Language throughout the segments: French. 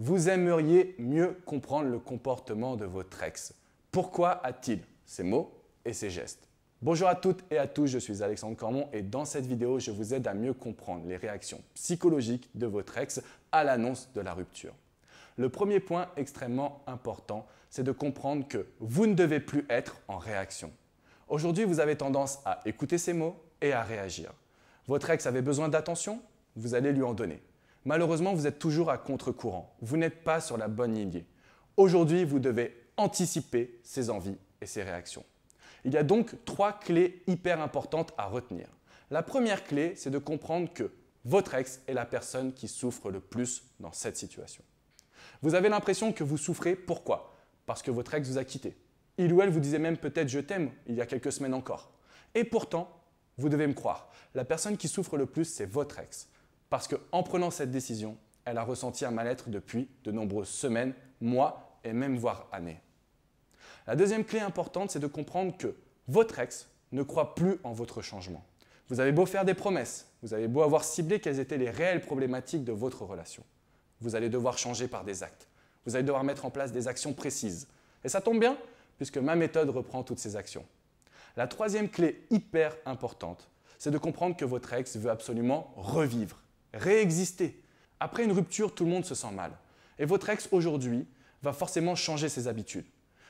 Vous aimeriez mieux comprendre le comportement de votre ex. Pourquoi a-t-il ces mots et ces gestes Bonjour à toutes et à tous, je suis Alexandre Cormon et dans cette vidéo, je vous aide à mieux comprendre les réactions psychologiques de votre ex à l'annonce de la rupture. Le premier point extrêmement important, c'est de comprendre que vous ne devez plus être en réaction. Aujourd'hui, vous avez tendance à écouter ces mots et à réagir. Votre ex avait besoin d'attention, vous allez lui en donner. Malheureusement, vous êtes toujours à contre-courant. Vous n'êtes pas sur la bonne ligne. Aujourd'hui, vous devez anticiper ses envies et ses réactions. Il y a donc trois clés hyper importantes à retenir. La première clé, c'est de comprendre que votre ex est la personne qui souffre le plus dans cette situation. Vous avez l'impression que vous souffrez, pourquoi Parce que votre ex vous a quitté. Il ou elle vous disait même peut-être je t'aime il y a quelques semaines encore. Et pourtant, vous devez me croire, la personne qui souffre le plus, c'est votre ex. Parce qu'en prenant cette décision, elle a ressenti un mal-être depuis de nombreuses semaines, mois et même voire années. La deuxième clé importante, c'est de comprendre que votre ex ne croit plus en votre changement. Vous avez beau faire des promesses, vous avez beau avoir ciblé quelles étaient les réelles problématiques de votre relation. Vous allez devoir changer par des actes. Vous allez devoir mettre en place des actions précises. Et ça tombe bien, puisque ma méthode reprend toutes ces actions. La troisième clé hyper importante, c'est de comprendre que votre ex veut absolument revivre réexister. Après une rupture, tout le monde se sent mal. Et votre ex aujourd'hui va forcément changer ses habitudes.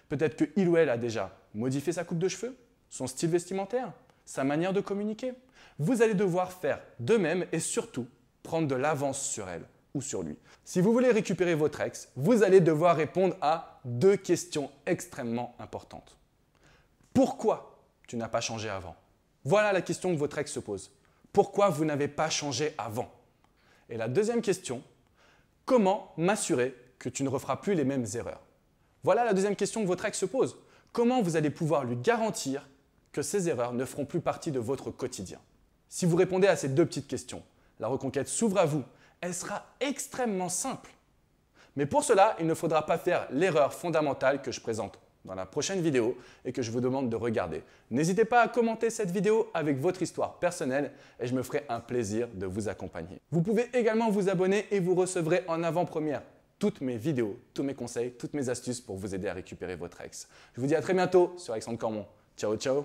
Peut-être que ou elle a déjà modifié sa coupe de cheveux, son style vestimentaire, sa manière de communiquer. Vous allez devoir faire de même et surtout prendre de l'avance sur elle ou sur lui. Si vous voulez récupérer votre ex, vous allez devoir répondre à deux questions extrêmement importantes. Pourquoi tu n'as pas changé avant Voilà la question que votre ex se pose. Pourquoi vous n'avez pas changé avant et la deuxième question, comment m'assurer que tu ne referas plus les mêmes erreurs Voilà la deuxième question que votre ex se pose. Comment vous allez pouvoir lui garantir que ces erreurs ne feront plus partie de votre quotidien Si vous répondez à ces deux petites questions, la reconquête s'ouvre à vous. Elle sera extrêmement simple. Mais pour cela, il ne faudra pas faire l'erreur fondamentale que je présente dans la prochaine vidéo et que je vous demande de regarder. N'hésitez pas à commenter cette vidéo avec votre histoire personnelle et je me ferai un plaisir de vous accompagner. Vous pouvez également vous abonner et vous recevrez en avant-première toutes mes vidéos, tous mes conseils, toutes mes astuces pour vous aider à récupérer votre ex. Je vous dis à très bientôt sur Alexandre Cormon. Ciao, ciao